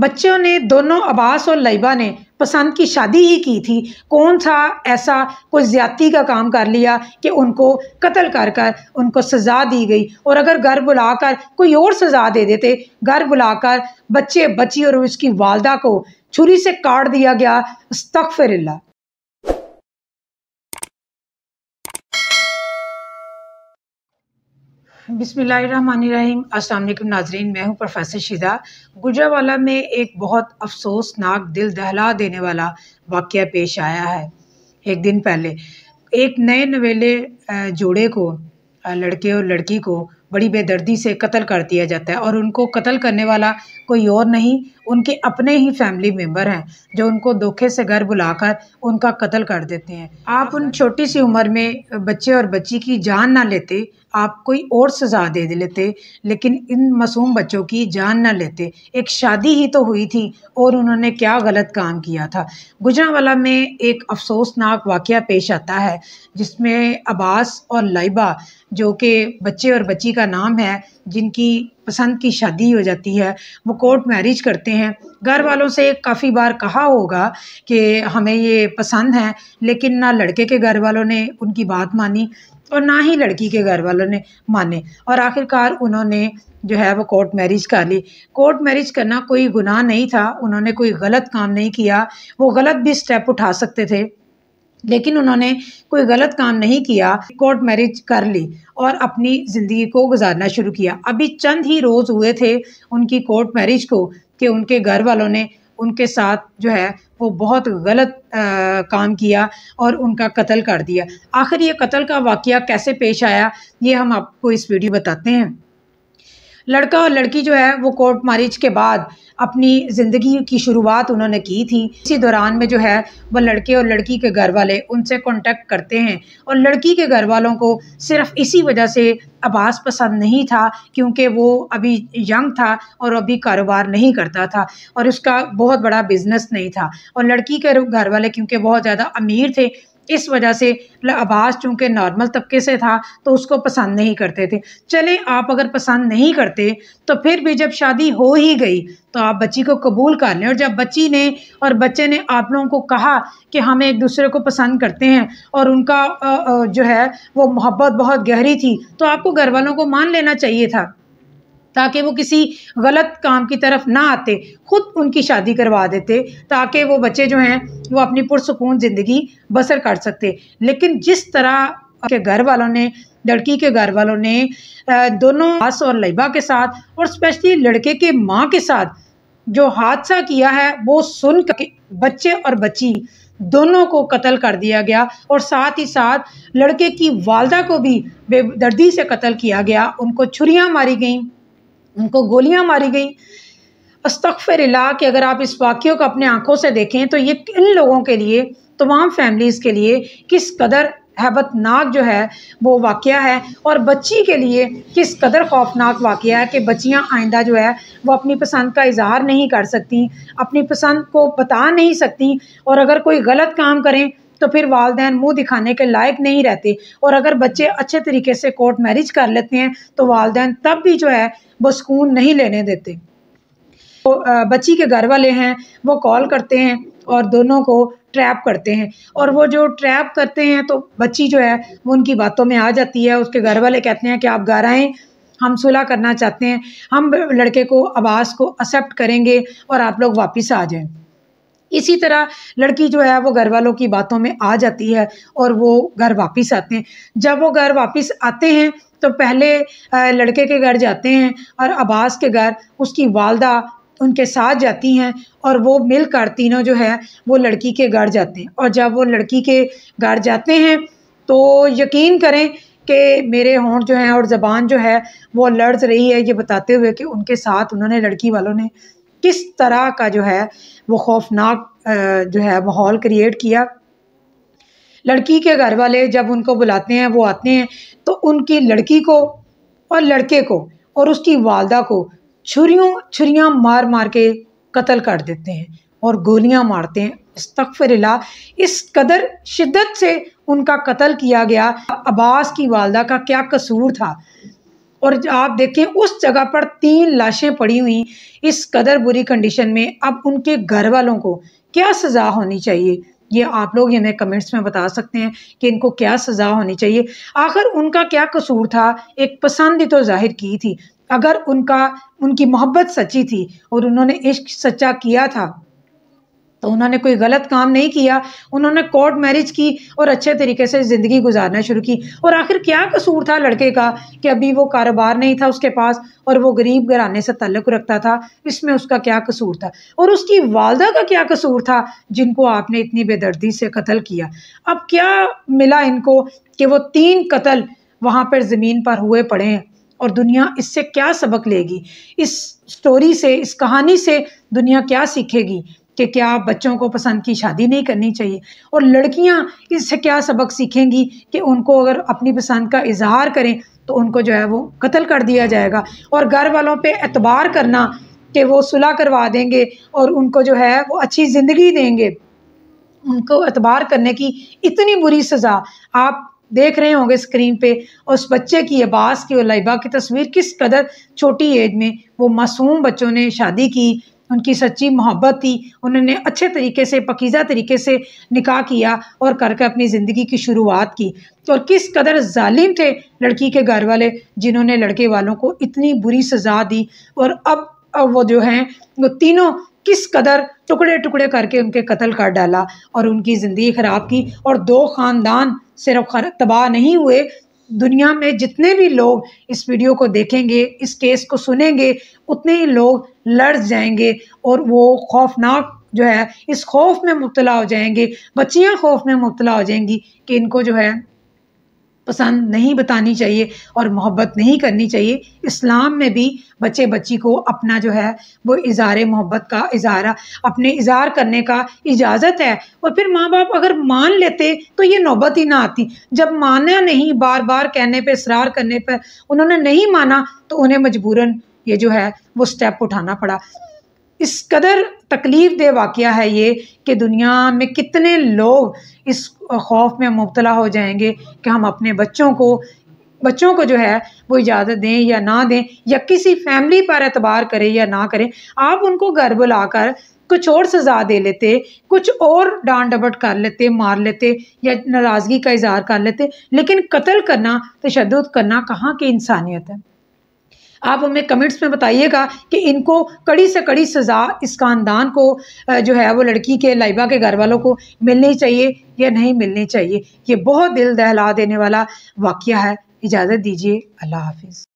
बच्चों ने दोनों अब्बास और लैबा ने पसंद की शादी ही की थी कौन सा ऐसा कोई ज़्यादती का काम कर लिया कि उनको कत्ल कर कर उनको सज़ा दी गई और अगर घर बुलाकर कोई और सज़ा दे देते घर बुलाकर बच्चे बच्ची और उसकी वालदा को छुरी से काट दिया गया तकफरल्ला बिसमीम वालेकुम नाजरीन मैं हूं प्रोफेसर शिदा गुजरावाला में एक बहुत अफसोसनाक दिल दहला देने वाला वाक़ पेश आया है एक दिन पहले एक नए नवेले जोड़े को लड़के और लड़की को बड़ी बेदर्दी से कत्ल कर दिया जाता है और उनको कत्ल करने वाला कोई और नहीं उनके अपने ही फैमिली मेम्बर हैं जो उनको धोखे से घर बुलाकर उनका कत्ल कर देते हैं आप उन छोटी सी उम्र में बच्चे और बच्ची की जान ना लेते आप कोई और सज़ा दे लेते लेकिन इन मासूम बच्चों की जान ना लेते एक शादी ही तो हुई थी और उन्होंने क्या गलत काम किया था गुजरावाला में एक अफसोसनाक वाक़ पेश आता है जिसमें अब्बास और लाइबा जो कि बच्चे और बच्ची का नाम है जिनकी पसंद की शादी हो जाती है वो कोर्ट मैरिज करते हैं घर वालों से काफ़ी बार कहा होगा कि हमें ये पसंद है लेकिन ना लड़के के घर वालों ने उनकी बात मानी और ना ही लड़की के घर वालों ने माने और आखिरकार उन्होंने जो है वो कोर्ट मैरिज कर ली कोर्ट मैरिज करना कोई गुनाह नहीं था उन्होंने कोई गलत काम नहीं किया वो गलत भी स्टेप उठा सकते थे लेकिन उन्होंने कोई गलत काम नहीं किया कोर्ट मैरिज कर ली और अपनी ज़िंदगी को गुजारना शुरू किया अभी चंद ही रोज़ हुए थे उनकी कोर्ट मैरिज को कि उनके घर वालों ने उनके साथ जो है वो बहुत गलत आ, काम किया और उनका कत्ल कर दिया आखिर ये कत्ल का वाक़ कैसे पेश आया ये हम आपको इस वीडियो बताते हैं लड़का और लड़की जो है वो कोर्ट मैरिज के बाद अपनी ज़िंदगी की शुरुआत उन्होंने की थी इसी दौरान में जो है वह लड़के और लड़की के घर वाले उनसे कांटेक्ट करते हैं और लड़की के घर वालों को सिर्फ इसी वजह से अब्बास पसंद नहीं था क्योंकि वो अभी यंग था और अभी कारोबार नहीं करता था और उसका बहुत बड़ा बिजनेस नहीं था और लड़की के घर वाले क्योंकि बहुत ज़्यादा अमीर थे इस वजह से अब्बास चूँकि नॉर्मल तबके से था तो उसको पसंद नहीं करते थे चले आप अगर पसंद नहीं करते तो फिर भी जब शादी हो ही गई तो आप बच्ची को कबूल कर लें और जब बच्ची ने और बच्चे ने आप लोगों को कहा कि हम एक दूसरे को पसंद करते हैं और उनका जो है वो मोहब्बत बहुत गहरी थी तो आपको घर वालों को मान लेना चाहिए था ताकि वो किसी गलत काम की तरफ ना आते ख़ुद उनकी शादी करवा देते ताकि वो बच्चे जो हैं वो अपनी पुरसकून ज़िंदगी बसर कर सकते लेकिन जिस तरह के घर वालों ने लड़की के घर वालों ने दोनों हास और लैबा के साथ और स्पेशली लड़के के माँ के साथ जो हादसा किया है वो सुन कर बच्चे और बच्ची दोनों को कत्ल कर दिया गया और साथ ही साथ लड़के की वालदा को भी बेदर्दी से कत्ल किया गया उनको छुरियाँ मारी गईं उनको गोलियां मारी गई अस्तफ़र कि अगर आप इस वाक्य को अपने आँखों से देखें तो ये इन लोगों के लिए तमाम फैमिलीज़ के लिए किस कदर हैबतनाक जो है वो वाक़ है और बच्ची के लिए किस कदर खौफनाक वाक़ है कि बच्चियाँ आइंदा जो है वो अपनी पसंद का इजहार नहीं कर सकती अपनी पसंद को बता नहीं सकती और अगर कोई गलत काम करें तो फिर वालदेन मुंह दिखाने के लायक नहीं रहते और अगर बच्चे अच्छे तरीके से कोर्ट मैरिज कर लेते हैं तो वालदे तब भी जो है वो सुकून नहीं लेने देते तो बच्ची के घर वाले हैं वो कॉल करते हैं और दोनों को ट्रैप करते हैं और वो जो ट्रैप करते हैं तो बच्ची जो है वो उनकी बातों में आ जाती है उसके घर वाले कहते हैं कि आप घर आएँ हम सुलह करना चाहते हैं हम लड़के को आवाज़ को एक्सेप्ट करेंगे और आप लोग वापस आ जाएं इसी तरह लड़की जो है वो घर वालों की बातों में आ जाती है और वो घर वापस आते हैं जब वो घर वापस आते हैं तो पहले लड़के के घर जाते हैं और अब्बास के घर उसकी वालदा उनके साथ जाती हैं और वो मिलकर तीनों जो है वो लड़की के घर जाते हैं और जब वो लड़की के घर जाते हैं तो यकीन करें कि मेरे होंठ जो हैं और ज़बान जो है वो लड़ रही है ये बताते हुए कि उनके साथ उन्होंने लड़की वालों ने किस तरह का जो है वो खौफनाक जो है माहौल क्रिएट किया लड़की के घर वाले जब उनको बुलाते हैं वो आते हैं तो उनकी लड़की को और लड़के को और उसकी वालदा को छुरियों छुरियाँ मार मार के कत्ल कर देते हैं और गोलियां मारते हैं इस्तफरला इस कदर शिद्दत से उनका कत्ल किया गया अब्बास की वालदा का क्या कसूर था और आप देखें उस जगह पर तीन लाशें पड़ी हुई इस कदर बुरी कंडीशन में अब उनके घर वालों को क्या सज़ा होनी चाहिए ये आप लोग हमें कमेंट्स में बता सकते हैं कि इनको क्या सज़ा होनी चाहिए आखिर उनका क्या कसूर था एक पसंद तो जाहिर की थी अगर उनका उनकी मोहब्बत सच्ची थी और उन्होंने इश्क सच्चा किया था तो उन्होंने कोई गलत काम नहीं किया उन्होंने कोर्ट मैरिज की और अच्छे तरीके से ज़िंदगी गुजारना शुरू की और आखिर क्या कसूर था लड़के का कि अभी वो कारोबार नहीं था उसके पास और वो गरीब घराने से तल्लक रखता था इसमें उसका क्या कसूर था और उसकी वालदा का क्या कसूर था जिनको आपने इतनी बेदर्दी से कत्ल किया अब क्या मिला इनको कि वो तीन कत्ल वहाँ पर ज़मीन पर हुए पड़े हैं और दुनिया इससे क्या सबक लेगी इस स्टोरी से इस कहानी से दुनिया क्या सीखेगी कि क्या बच्चों को पसंद की शादी नहीं करनी चाहिए और लड़कियां इससे क्या सबक सीखेंगी कि उनको अगर अपनी पसंद का इजहार करें तो उनको जो है वो कत्ल कर दिया जाएगा और घर वालों पर एतबार करना कि वो सुलह करवा देंगे और उनको जो है वो अच्छी ज़िंदगी देंगे उनको एतबार करने की इतनी बुरी सज़ा आप देख रहे होंगे स्क्रीन पे उस बच्चे की अब्बास की और लाइबा की तस्वीर किस कदर छोटी एज में वो मासूम बच्चों ने शादी की उनकी सच्ची मोहब्बत थी उन्होंने अच्छे तरीके से पकीज़ा तरीके से निकाह किया और करके अपनी ज़िंदगी की शुरुआत की तो और किस कदर जालिम थे लड़की के घर वाले जिन्होंने लड़के वालों को इतनी बुरी सज़ा दी और अब, अब वो जो हैं वो तीनों किस कदर टुकड़े टुकड़े करके उनके कत्ल कर डाला और उनकी ज़िंदगी ख़राब की और दो ख़ानदान सिर्फ तबाह नहीं हुए दुनिया में जितने भी लोग इस वीडियो को देखेंगे इस केस को सुनेंगे उतने ही लोग लड़ जाएंगे और वो खौफनाक जो है इस खौफ में मुबतला हो जाएंगे बच्चियां खौफ में मुबतला हो जाएंगी कि इनको जो है पसंद नहीं बतानी चाहिए और मोहब्बत नहीं करनी चाहिए इस्लाम में भी बच्चे बच्ची को अपना जो है वो इज़ार मोहब्बत का इज़ारा अपने इज़हार करने का इजाज़त है और फिर माँ बाप अगर मान लेते तो ये नौबत ही ना आती जब माना नहीं बार बार कहने पर इसरार करने पर उन्होंने नहीं माना तो उन्हें मजबूरन ये जो है वो स्टेप उठाना पड़ा इस कदर तकलीफ़ दे वाक़ है ये कि दुनिया में कितने लोग इस खौफ में मुबतला हो जाएंगे कि हम अपने बच्चों को बच्चों को जो है वो इजाज़त दें या ना दें या किसी फैमिली पर एतबार करें या ना करें आप उनको घर बुलाकर कुछ और सज़ा दे लेते कुछ और डांट डबट कर लेते मार लेते या नाराज़गी का इजहार कर लेते लेकिन कत्ल करना तशद करना कहाँ की इंसानियत है आप हमें कमेंट्स में बताइएगा कि इनको कड़ी से कड़ी सज़ा इस खानदान को जो है वो लड़की के लाइबा के घर वालों को मिलनी चाहिए या नहीं मिलनी चाहिए ये बहुत दिल दहला देने वाला वाक़ है इजाज़त दीजिए अल्लाह हाफिज़